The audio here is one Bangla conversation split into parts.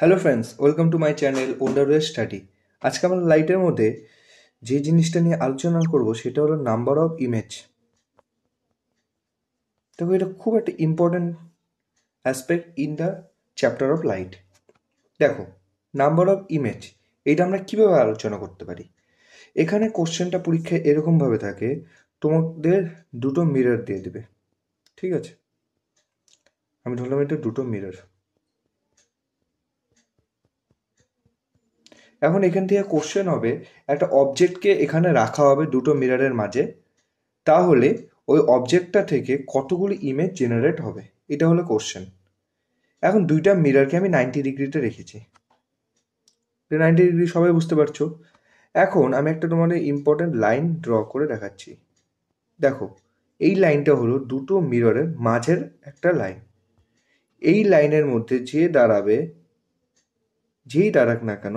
hello friends welcome to my channel ওল্ডারওয়ে স্টাডি আজকে আমরা লাইটের মধ্যে যে জিনিসটা নিয়ে আলোচনা করব সেটা হলো নাম্বার অফ ইমেজ দেখো এটা খুব একটা important aspect in the chapter of light দেখো নাম্বার অফ ইমেজ এটা আমরা কীভাবে আলোচনা করতে পারি এখানে কোশ্চেনটা পরীক্ষায় এরকমভাবে থাকে তোমাদের দুটো মিরর দিয়ে দেবে ঠিক আছে আমি ধরলাম এটা দুটো মিরর এখন এখান থেকে কোশ্চেন হবে একটা অবজেক্টকে এখানে রাখা হবে দুটো মিররের মাঝে তাহলে ওই অবজেক্টটা থেকে কতগুলি ইমেজ জেনারেট হবে এটা হলো কোশ্চেন এখন দুইটা মিররকে আমি নাইনটি ডিগ্রিতে রেখেছি নাইনটি ডিগ্রি সবাই বুঝতে পারছো এখন আমি একটা তোমাদের ইম্পর্টেন্ট লাইন ড্র করে দেখাচ্ছি দেখো এই লাইনটা হলো দুটো মিররের মাঝের একটা লাইন এই লাইনের মধ্যে যে দাঁড়াবে যেই দাঁড়াক না কেন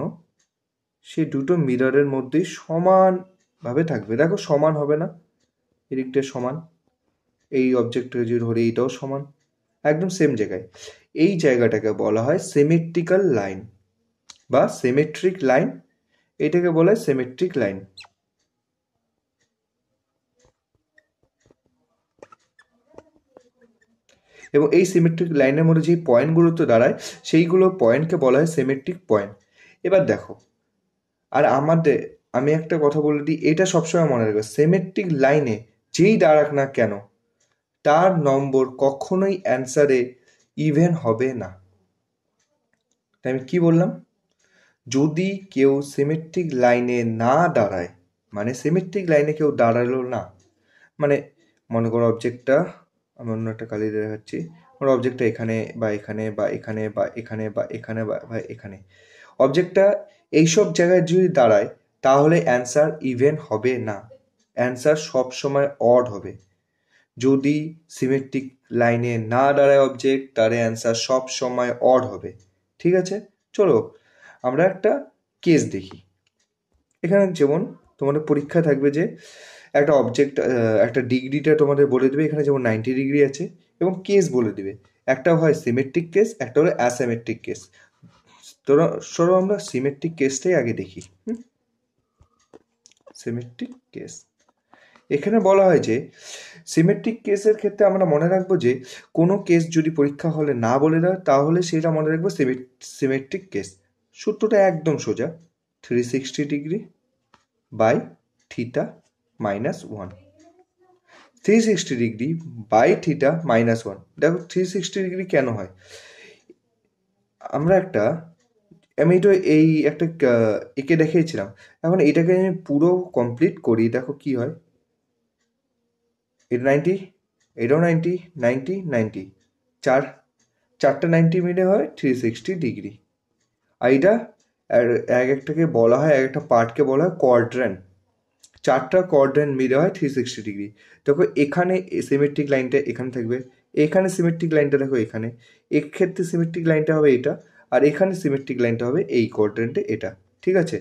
সে দুটো মিররের মধ্যেই সমানভাবে থাকবে দেখো সমান হবে না এদিকটা সমান এই অবজেক্টটা যদি ধরে এইটাও সমান একদম সেম জায়গায় এই জায়গাটাকে বলা হয় সেমেট্রিক্যাল লাইন বা সেমেট্রিক লাইন এটাকে বলা হয় সেমেট্রিক লাইন এবং এই সিমেট্রিক লাইনের মধ্যে যে পয়েন্টগুলোতে দাঁড়ায় সেইগুলো পয়েন্টকে বলা হয় সিমেট্রিক পয়েন্ট এবার দেখো আর আমাদের আমি একটা কথা বলে দিই এটা সবসময় মনে রাখবে সেমেট্রিক লাইনে যেই দাঁড়াক না কেন তার নম্বর কখনোই অ্যান্সারে ইভেন হবে না তাই আমি কি বললাম যদি কেউ সিমেট্রিক লাইনে না দাঁড়ায় মানে সিমেট্রিক লাইনে কেউ দাঁড়ালো না মানে মনে করো অবজেক্টটা আমি অন্য একটা কালি দেখাচ্ছি আমার অবজেক্টটা এখানে বা এখানে বা এখানে বা এখানে বা এখানে বা এখানে অবজেক্টটা এইসব জায়গায় যদি দাঁড়ায় তাহলে অ্যান্সার ইভেন হবে না অ্যান্সার সময় অড হবে যদি সিমেট্রিক লাইনে না দাঁড়ায় অবজেক্ট তার অ্যান্সার সব সময় অড হবে ঠিক আছে চলো আমরা একটা কেস দেখি এখানে যেমন তোমাদের পরীক্ষা থাকবে যে একটা অবজেক্ট একটা ডিগ্রিটা তোমাদের বলে দেবে এখানে যেমন নাইনটি ডিগ্রি আছে এবং কেস বলে দেবে একটা হয় সিমেট্রিক কেস একটা হলো অ্যাসেমেট্রিক কেস তো চলো আমরা সিমেট্রিক কেসটাই আগে দেখি সিমেট্রিক কেস এখানে বলা হয় যে সিমেট্রিক কেসের ক্ষেত্রে আমরা মনে রাখবো যে কোনো কেস যদি পরীক্ষা হলে না বলে দেয় তাহলে সেটা মনে রাখবো সিমেট্রিক কেস সূত্রটা একদম সোজা three sixty degree by theta minus one three sixty degree by theta minus one দেখো থ্রি সিক্সটি ডিগ্রি কেন হয় আমরা একটা আমি তো এই একটা একে দেখিয়েছিলাম এখন এটাকে আমি পুরো কমপ্লিট করি দেখো কি হয় এটা নাইনটি এটাও নাইনটি নাইনটি নাইনটি চার চারটা নাইনটি মিনিটে হয় থ্রি সিক্সটি ডিগ্রি আর এটা এক একটাকে বলা হয় এক একটা পার্টকে বলা হয় কোয়াড্রেন চারটা কোয়াড্রেন মিলে হয় থ্রি সিক্সটি ডিগ্রি দেখো এখানে সিমেট্রিক লাইনটা এখানে থাকবে এখানে সিমেট্রিক লাইনটা দেখো এখানে এক্ষেত্রে সিমেট্রিক লাইনটা হবে এটা আর এখানে সিমেট্রিক লাইনটা হবে এই কোয়াড্রেন্টে এটা ঠিক আছে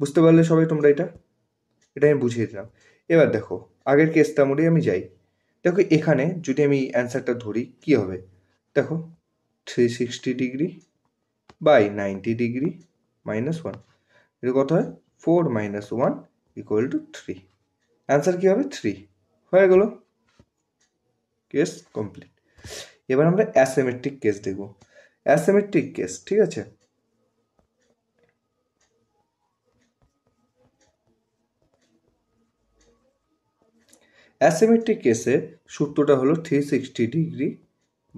বুঝতে পারলে সবাই তোমরা এটা এটা আমি বুঝিয়ে দিলাম এবার দেখো আগের কেস তেমনই আমি যাই দেখো এখানে যদি আমি অ্যান্সারটা ধরি কি হবে দেখো three sixty degree by ninety degree minus one এটা কত হয় four minus one equal to three answer কী হবে থ্রি হয়ে গেল কেস কমপ্লিট এবার আমরা অ্যাসেমেট্রিক কেস দেখব অ্যাসেমেট্রিক কেস ঠিক আছে অ্যাসেমেট্রিক কেসে সূত্রটা হলো three sixty degree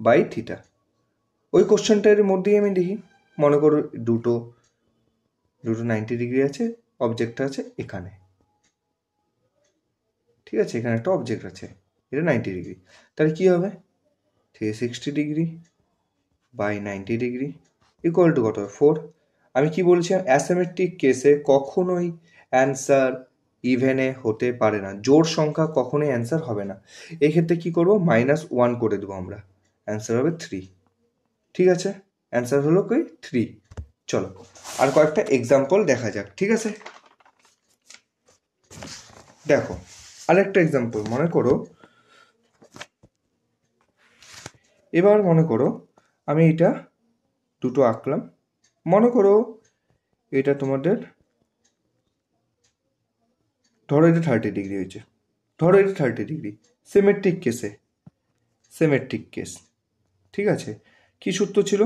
by theta ওই কোশ্চেনটার মধ্যেই আমি দেখি মনে করো দুটো দুটো নাইনটি ডিগ্রি আছে অবজেক্টটা আছে এখানে ঠিক আছে এখানে একটা অবজেক্ট আছে এটা নাইনটি ডিগ্রি তাহলে কী হবে three sixty degree by ninety degree equal to কত ফোর আমি কি বলছিলাম অ্যাসেমেট্রিক কেসে কখনোই অ্যান্সার ইভেনে হতে পারে না জোর সংখ্যা কখনোই অ্যান্সার হবে না এক্ষেত্রে কি করবো মাইনাস ওয়ান করে দেবো আমরা অ্যান্সার হবে থ্রি ঠিক আছে অ্যান্সার হলো কি থ্রি চলো আর কয়েকটা এক্সাম্পল দেখা যাক ঠিক আছে দেখো আরেকটা এক্সাম্পল মনে করো এবার মনে করো আমি এটা দুটো আঁকলাম মনে করো এটা তোমাদের ধরো এটা থার্টি ডিগ্রি হয়েছে ধরো এটা থার্টি ডিগ্রি সিমেট্রিক কেসে সিমেট্রিক কেস ঠিক আছে কি সূত্র ছিল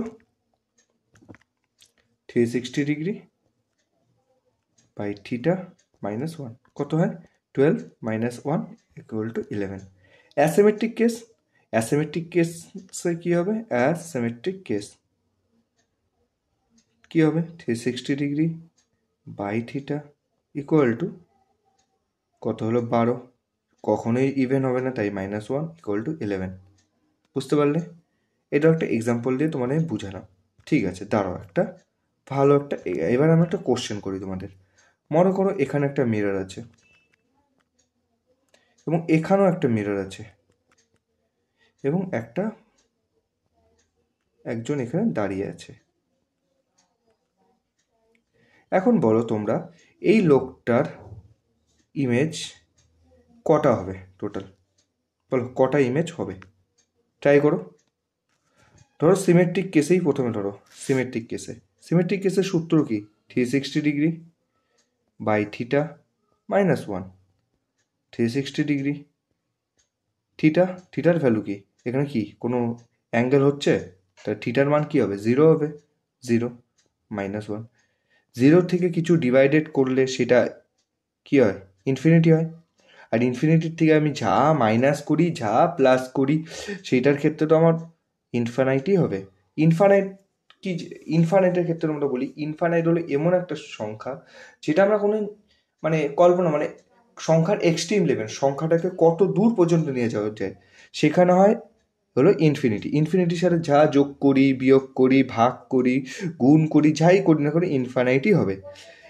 three sixty degree by theta minus one কত হয় twelve minus one equal to eleven asymmetric case asymmetric কেসে কী হবে অ্যাসেমেট্রিক কেস কী হবে three sixty degree by theta equal to কত হলো বারো কখনোই ইভেন হবে না তাই minus one equal to eleven বুঝতে পারলে এটা একটা এক্সাম্পল দিয়ে তোমাদের বুঝালাম ঠিক আছে দাঁড়ো একটা ভালো একটা এবার আমি একটা কোশ্চেন করি তোমাদের মনে করো এখানে একটা মিরর আছে এবং এখানেও একটা মিরর আছে এবং একটা একজন এখানে দাঁড়িয়ে আছে এখন বলো তোমরা এই লোকটার ইমেজ কটা হবে টোটাল বলো কটা ইমেজ হবে ট্রাই করো ধরো সিমেট্রিক কেসেই প্রথমে ধরো সিমেট্রিক কেসে সিমেট্রিক কেসের সূত্র কি three sixty degree by theta minus one three sixty degree theta থিটার ভ্যালু কি এখানে কি কোনো অ্যাঙ্গেল হচ্ছে তাহলে থিটার মান কী হবে জিরো হবে জিরো মাইনাস ওয়ান জিরো থেকে কিছু ডিভাইডেড করলে সেটা কি হয় ইনফিনিটি হয় আর ইনফিনিটির থেকে আমি যা মাইনাস করি যা প্লাস করি সেইটার ক্ষেত্রে তো আমার ইনফানাইটই হবে ইনফানাইট কি ইনফানাইটের ক্ষেত্রে আমরা বলি ইনফানাইট হলো এমন একটা সংখ্যা যেটা আমরা কোনো মানে কল্পনা মানে সংখ্যার এক্সট্রিম লেভেল সংখ্যাটাকে কত দূর পর্যন্ত নিয়ে যাওয়া যায় সেখানে হয় হলো ইনফিনিটি ইনফিনিটির সাথে যা যোগ করি বিয়োগ করি ভাগ করি গুণ করি যাই করি না করি ইনফাইনাইটই হবে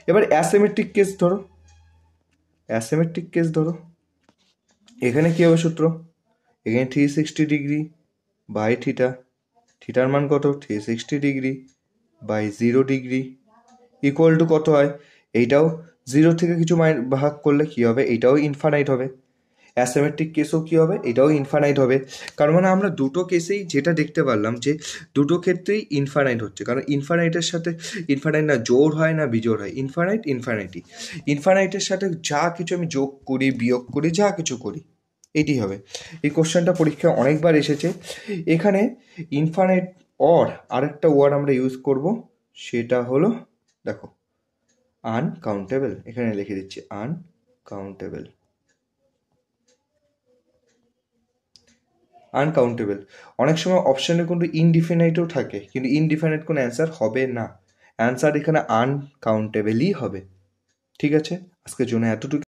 এবার অ্যাসেমেট্রিক কেস ধরো অ্যাসেমেট্রিক কেস ধরো এখানে কী হবে সূত্র এখানে three sixty degree by theta থিটার মান কত three sixty degree by zero degree equal to কত হয় এইটাও জিরো থেকে কিছু মাইন ভাগ করলে কী হবে এইটাও ইনফানাইট হবে অ্যাসেমেট্রিক কেসও কী হবে এটাও ইনফানাইট হবে কারণ মানে আমরা দুটো কেসেই যেটা দেখতে পারলাম যে দুটো ক্ষেত্রেই ইনফানাইট হচ্ছে কারণ ইনফানাইটের সাথে ইনফানাইট না জোর হয় না বিজোর হয় ইনফানাইট ইনফানাইটি ইনফানাইটের সাথে যা কিছু আমি যোগ করি বিয়োগ করি যা কিছু করি এটি হবে এই কোশ্চেনটা পরীক্ষায় অনেকবার এসেছে এখানে ইনফানাইট অর আরেকটা ওয়ার্ড আমরা ইউজ করব সেটা হলো দেখো আনকাউন্টেবল এখানে লিখে দিচ্ছি আনকাউন্টেবল আনকাউন্টেবল অনেক সময় অপশানে কিন্তু ইনডিফিনাইটও থাকে কিন্তু ইনডিফিনাইট কোনো অ্যান্সার হবে না অ্যান্সার এখানে আনকাউন্টেবলই হবে ঠিক আছে আজকের জন্য এতটুকু